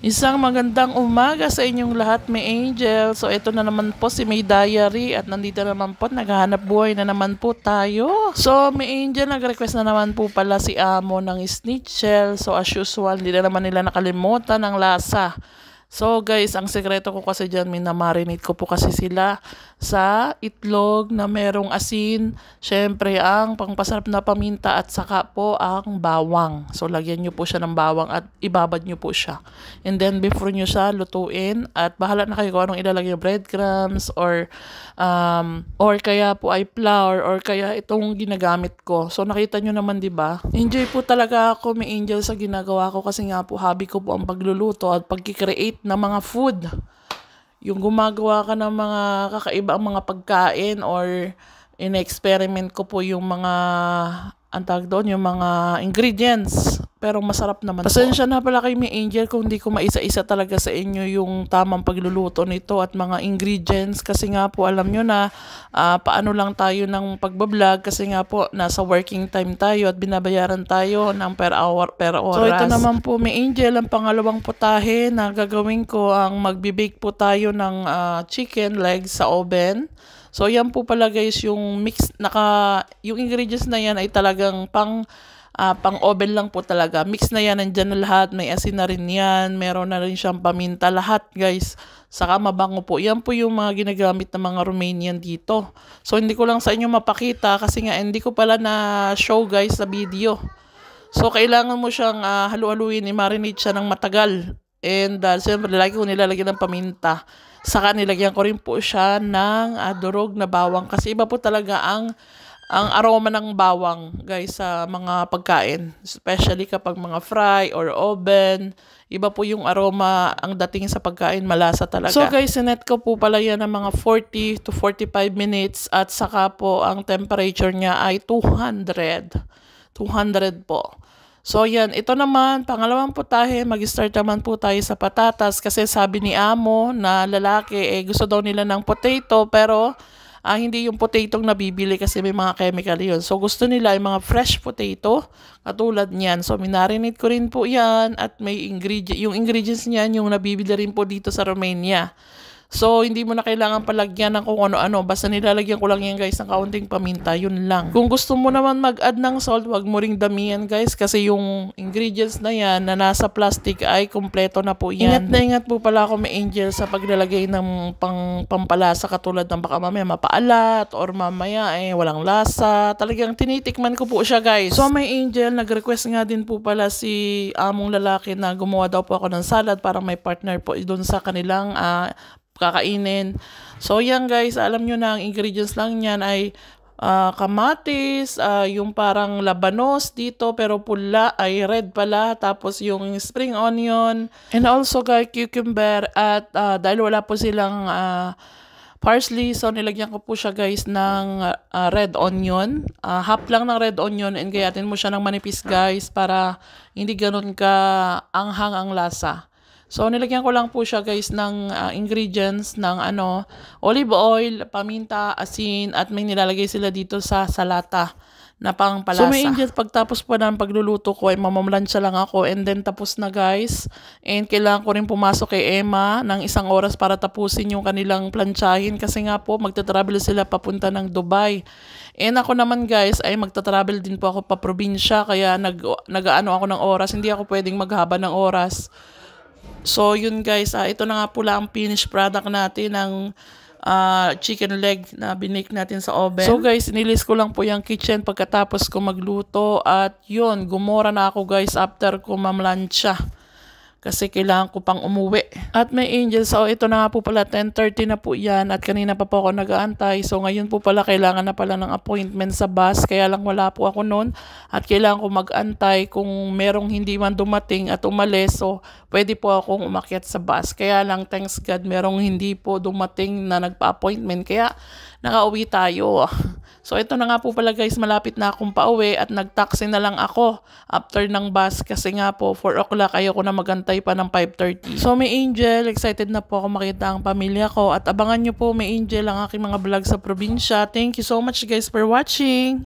Isang magandang umaga sa inyong lahat, may angel. So, ito na naman po si May Diary at nandito naman po, naghahanap buhay na naman po tayo. So, may angel, nag-request na naman po pala si Amo ng snitchel. So, as usual, hindi na naman nila nakalimutan ang lasa. So guys, ang sekreto ko kasi dyan, minamarinate ko po kasi sila sa itlog na merong asin, Siyempre ang pangpasarap na paminta at saka po ang bawang. So lagyan nyo po siya ng bawang at ibabad nyo po siya. And then before nyo siya lutuin at bahala na kayo kung anong ilalagay breadcrumbs or um, or kaya po ay flour or kaya itong ginagamit ko. So nakita nyo naman 'di ba? Enjoy po talaga ako, may angel sa ginagawa ko kasi nga po hobby ko po ang pagluluto at pagki-create ng mga food. Yung gumagawa ka ng mga kakaiba ang mga pagkain or in-experiment ko po yung mga, ang tawag doon, yung mga ingredients pero masarap naman. Pasensya na pala kay Mi Angel kung hindi ko maisa-isa talaga sa inyo yung tamang pagluluto nito at mga ingredients kasi nga po alam nyo na uh, paano lang tayo ng pagbablog kasi nga po nasa working time tayo at binabayaran tayo ng per hour per oras. So ito naman po Mi Angel ang pangalawang putahe na gagawin ko ang magbibake po tayo ng uh, chicken legs sa oven. So yan po pala guys yung mix naka yung ingredients na yan ay talagang pang uh, pang oven lang po talaga. Mix na yan, nandyan na lahat. May asin na rin yan. Meron na rin siyang paminta. Lahat guys. Saka mabango po. Yan po yung mga ginagamit ng mga Romanian dito. So hindi ko lang sa inyo mapakita kasi nga hindi ko pala na show guys sa video. So kailangan mo siyang uh, halu-haluin, i-marinate siya ng matagal. And uh, siyempre lagi ko nilalagyan ng paminta. Saka nilagyan ko rin po siya ng uh, durog na bawang kasi iba po talaga ang ang aroma ng bawang, guys, sa mga pagkain. Especially kapag mga fry or oven. Iba po yung aroma ang dating sa pagkain. Malasa talaga. So guys, sinet ko po pala yan ng mga 40 to 45 minutes. At saka po, ang temperature niya ay 200. 200 po. So yan, ito naman, pangalawang po tayo, mag-start naman po tayo sa patatas kasi sabi ni Amo na lalaki, eh, gusto daw nila ng potato pero Ah, hindi yung potato na bibili kasi may mga chemical yun. So, gusto nila yung mga fresh potato, katulad niyan. So, minarinate ko rin po yan at may ingredient, yung ingredients niyan yung nabibili rin po dito sa Romania. So, hindi mo na kailangan palagyan ng kung ano-ano. Basta nilalagyan ko lang yan guys ng kaunting paminta. Yun lang. Kung gusto mo naman mag-add ng salt, wag mo ring damihan guys kasi yung ingredients na yan na nasa plastic ay kompleto na po yan. Ingat na ingat po pala ako may angel sa paglalagay ng pang, pampalasa katulad ng baka mamaya mapaalat or mamaya eh walang lasa. Talagang tinitikman ko po siya guys. So, may angel, nag-request nga din po pala si among lalaki na gumawa daw po ako ng salad para may partner po doon sa kanilang uh, kakainin. So yan guys, alam nyo na ang ingredients lang niyan ay uh, kamatis, uh, yung parang labanos dito pero pula ay red pala, tapos yung spring onion, and also guys, cucumber at uh, dahil wala po silang uh, parsley, so nilagyan ko po siya guys ng uh, red onion, uh, half lang ng red onion and gayatin mo siya ng manipis guys para hindi ganun ka anghang ang lasa. So nilagyan ko lang po siya guys ng uh, ingredients ng ano, olive oil, paminta, asin at may nilalagay sila dito sa salata na pang palasa. So may ingit pagtapos po ng pagluluto ko ay mamamlansya lang ako and then tapos na guys. And kailangan ko rin pumasok kay Emma ng isang oras para tapusin yung kanilang planchahin kasi nga po magta-travel sila papunta ng Dubai. And ako naman guys ay magta-travel din po ako pa probinsya kaya nag nag-ano ako ng oras. Hindi ako pwedeng maghaba ng oras. So yun guys, uh, ito na nga pula ang finished product natin ng uh, chicken leg na binake natin sa oven. So guys, nilis ko lang po yung kitchen pagkatapos ko magluto at yun, gumora na ako guys after ko mamlancha kasi kailangan ko pang umuwi. At may angel, so oh, ito na nga po pala, 10.30 na po yan at kanina pa po ako nag-aantay. So ngayon po pala, kailangan na pala ng appointment sa bus, kaya lang wala po ako noon at kailangan ko mag-antay kung merong hindi man dumating at umalis. So pwede po akong umakyat sa bus. Kaya lang, thanks God, merong hindi po dumating na nagpa-appointment. Kaya nakauwi tayo. So ito na nga po pala guys, malapit na akong pauwi at nagtaxi na lang ako after ng bus kasi nga po 4 o'clock ayoko na magantay pa ng 5.30. So may Angel, excited na po ako makita ang pamilya ko at abangan nyo po may Angel ang aking mga vlog sa probinsya. Thank you so much guys for watching!